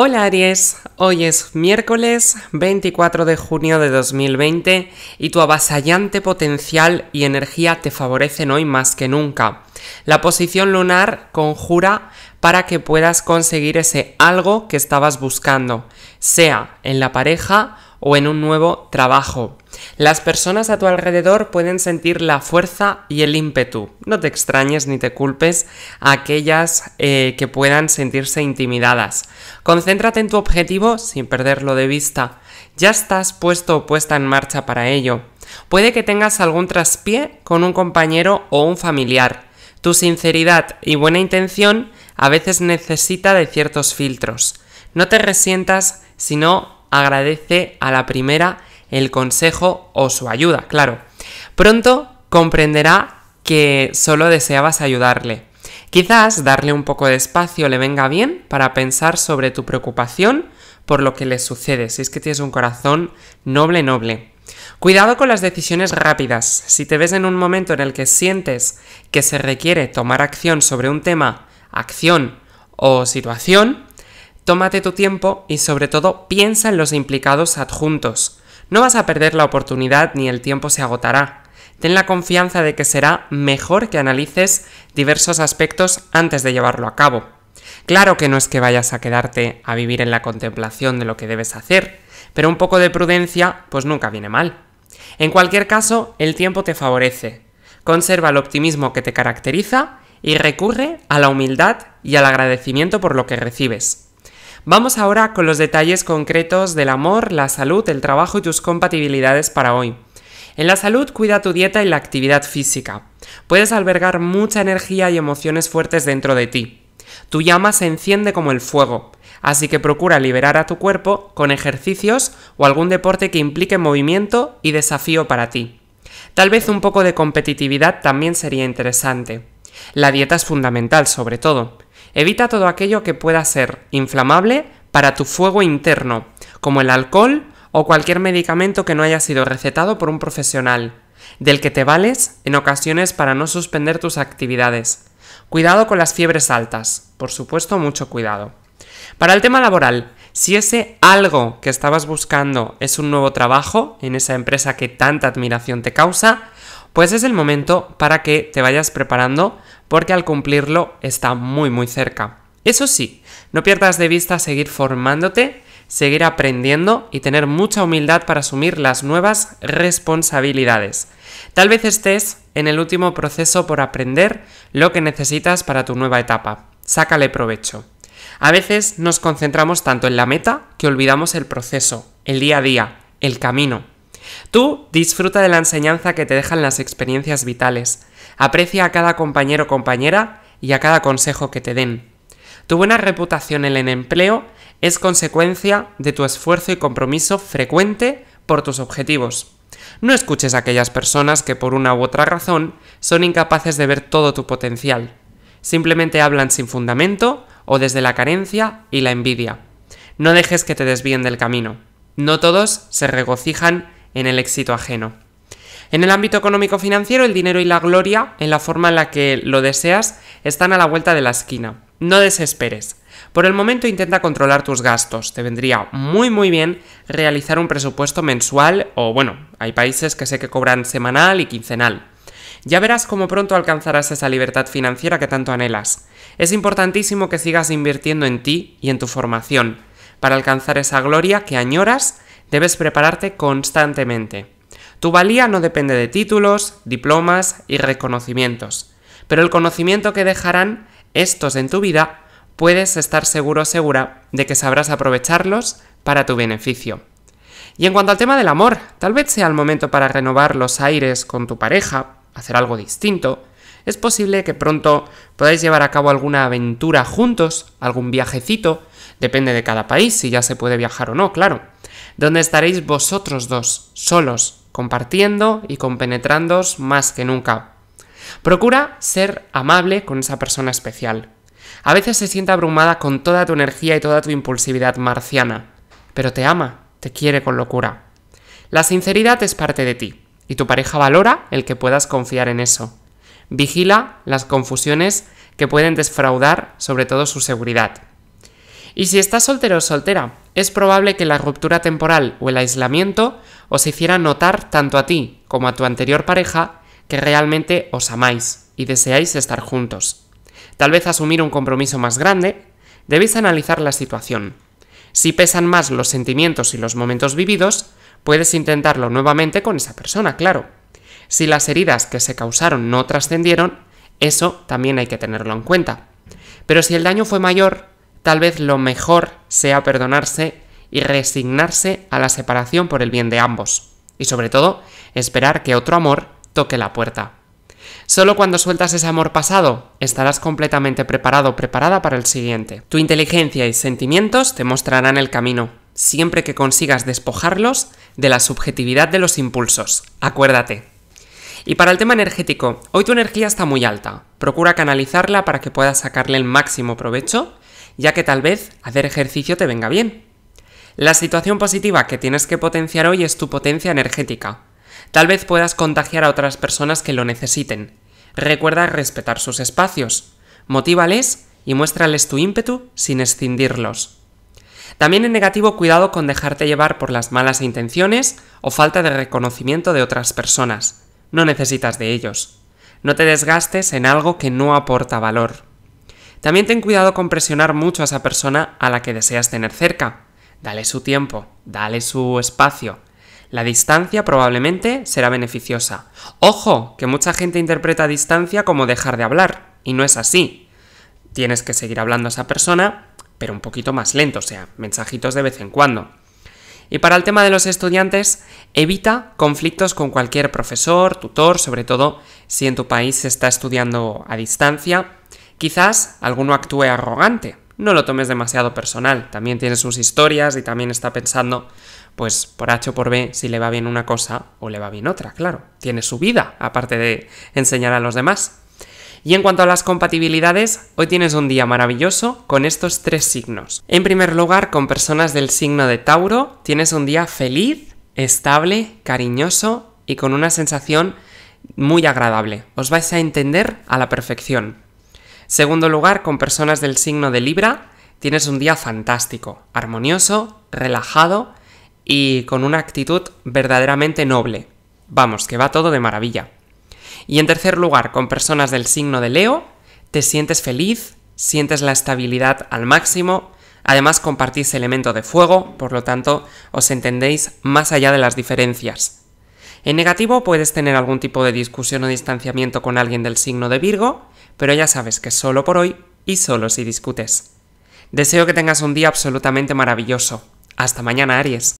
Hola Aries, hoy es miércoles 24 de junio de 2020 y tu avasallante potencial y energía te favorecen hoy más que nunca. La posición lunar conjura para que puedas conseguir ese algo que estabas buscando, sea en la pareja o en un nuevo trabajo. Las personas a tu alrededor pueden sentir la fuerza y el ímpetu. No te extrañes ni te culpes a aquellas eh, que puedan sentirse intimidadas. Concéntrate en tu objetivo sin perderlo de vista. Ya estás puesto o puesta en marcha para ello. Puede que tengas algún traspié con un compañero o un familiar. Tu sinceridad y buena intención a veces necesita de ciertos filtros. No te resientas, sino agradece a la primera el consejo o su ayuda, claro. Pronto comprenderá que solo deseabas ayudarle. Quizás darle un poco de espacio le venga bien para pensar sobre tu preocupación por lo que le sucede, si es que tienes un corazón noble, noble. Cuidado con las decisiones rápidas. Si te ves en un momento en el que sientes que se requiere tomar acción sobre un tema, acción o situación, tómate tu tiempo y sobre todo piensa en los implicados adjuntos. No vas a perder la oportunidad ni el tiempo se agotará. Ten la confianza de que será mejor que analices diversos aspectos antes de llevarlo a cabo. Claro que no es que vayas a quedarte a vivir en la contemplación de lo que debes hacer, pero un poco de prudencia pues nunca viene mal. En cualquier caso, el tiempo te favorece. Conserva el optimismo que te caracteriza y recurre a la humildad y al agradecimiento por lo que recibes. Vamos ahora con los detalles concretos del amor, la salud, el trabajo y tus compatibilidades para hoy. En la salud cuida tu dieta y la actividad física. Puedes albergar mucha energía y emociones fuertes dentro de ti. Tu llama se enciende como el fuego, así que procura liberar a tu cuerpo con ejercicios o algún deporte que implique movimiento y desafío para ti. Tal vez un poco de competitividad también sería interesante. La dieta es fundamental, sobre todo. Evita todo aquello que pueda ser inflamable para tu fuego interno, como el alcohol o cualquier medicamento que no haya sido recetado por un profesional, del que te vales en ocasiones para no suspender tus actividades. Cuidado con las fiebres altas, por supuesto mucho cuidado. Para el tema laboral, si ese algo que estabas buscando es un nuevo trabajo en esa empresa que tanta admiración te causa, pues es el momento para que te vayas preparando porque al cumplirlo está muy muy cerca. Eso sí, no pierdas de vista seguir formándote, seguir aprendiendo y tener mucha humildad para asumir las nuevas responsabilidades. Tal vez estés en el último proceso por aprender lo que necesitas para tu nueva etapa. Sácale provecho. A veces nos concentramos tanto en la meta que olvidamos el proceso, el día a día, el camino. Tú disfruta de la enseñanza que te dejan las experiencias vitales. Aprecia a cada compañero o compañera y a cada consejo que te den. Tu buena reputación en el empleo es consecuencia de tu esfuerzo y compromiso frecuente por tus objetivos. No escuches a aquellas personas que por una u otra razón son incapaces de ver todo tu potencial. Simplemente hablan sin fundamento o desde la carencia y la envidia. No dejes que te desvíen del camino. No todos se regocijan en el éxito ajeno. En el ámbito económico-financiero, el dinero y la gloria, en la forma en la que lo deseas, están a la vuelta de la esquina. No desesperes. Por el momento intenta controlar tus gastos. Te vendría muy muy bien realizar un presupuesto mensual o bueno, hay países que sé que cobran semanal y quincenal. Ya verás cómo pronto alcanzarás esa libertad financiera que tanto anhelas. Es importantísimo que sigas invirtiendo en ti y en tu formación. Para alcanzar esa gloria que añoras, debes prepararte constantemente. Tu valía no depende de títulos, diplomas y reconocimientos, pero el conocimiento que dejarán estos en tu vida puedes estar seguro segura de que sabrás aprovecharlos para tu beneficio. Y en cuanto al tema del amor, tal vez sea el momento para renovar los aires con tu pareja, hacer algo distinto. Es posible que pronto podáis llevar a cabo alguna aventura juntos, algún viajecito, depende de cada país si ya se puede viajar o no, claro, donde estaréis vosotros dos, solos, compartiendo y compenetrándoos más que nunca. Procura ser amable con esa persona especial. A veces se siente abrumada con toda tu energía y toda tu impulsividad marciana, pero te ama, te quiere con locura. La sinceridad es parte de ti, y tu pareja valora el que puedas confiar en eso. Vigila las confusiones que pueden desfraudar sobre todo su seguridad. Y si estás soltero o soltera, es probable que la ruptura temporal o el aislamiento os hiciera notar tanto a ti como a tu anterior pareja que realmente os amáis y deseáis estar juntos. Tal vez asumir un compromiso más grande, debéis analizar la situación. Si pesan más los sentimientos y los momentos vividos, puedes intentarlo nuevamente con esa persona, claro. Si las heridas que se causaron no trascendieron, eso también hay que tenerlo en cuenta. Pero si el daño fue mayor, tal vez lo mejor sea perdonarse y resignarse a la separación por el bien de ambos. Y sobre todo, esperar que otro amor toque la puerta. Solo cuando sueltas ese amor pasado, estarás completamente preparado o preparada para el siguiente. Tu inteligencia y sentimientos te mostrarán el camino, siempre que consigas despojarlos de la subjetividad de los impulsos. Acuérdate. Y para el tema energético, hoy tu energía está muy alta. Procura canalizarla para que puedas sacarle el máximo provecho ya que tal vez hacer ejercicio te venga bien. La situación positiva que tienes que potenciar hoy es tu potencia energética. Tal vez puedas contagiar a otras personas que lo necesiten. Recuerda respetar sus espacios, motívales y muéstrales tu ímpetu sin escindirlos. También en negativo cuidado con dejarte llevar por las malas intenciones o falta de reconocimiento de otras personas. No necesitas de ellos. No te desgastes en algo que no aporta valor. También ten cuidado con presionar mucho a esa persona a la que deseas tener cerca. Dale su tiempo, dale su espacio. La distancia probablemente será beneficiosa. Ojo, que mucha gente interpreta distancia como dejar de hablar, y no es así. Tienes que seguir hablando a esa persona, pero un poquito más lento, o sea, mensajitos de vez en cuando. Y para el tema de los estudiantes, evita conflictos con cualquier profesor, tutor, sobre todo si en tu país se está estudiando a distancia Quizás alguno actúe arrogante, no lo tomes demasiado personal, también tiene sus historias y también está pensando, pues por H o por B, si le va bien una cosa o le va bien otra, claro, tiene su vida, aparte de enseñar a los demás. Y en cuanto a las compatibilidades, hoy tienes un día maravilloso con estos tres signos. En primer lugar, con personas del signo de Tauro, tienes un día feliz, estable, cariñoso y con una sensación muy agradable. Os vais a entender a la perfección. Segundo lugar, con personas del signo de Libra, tienes un día fantástico, armonioso, relajado y con una actitud verdaderamente noble. Vamos, que va todo de maravilla. Y en tercer lugar, con personas del signo de Leo, te sientes feliz, sientes la estabilidad al máximo, además compartís elemento de fuego, por lo tanto os entendéis más allá de las diferencias. En negativo puedes tener algún tipo de discusión o distanciamiento con alguien del signo de Virgo, pero ya sabes que solo por hoy y solo si discutes. Deseo que tengas un día absolutamente maravilloso. Hasta mañana, Aries.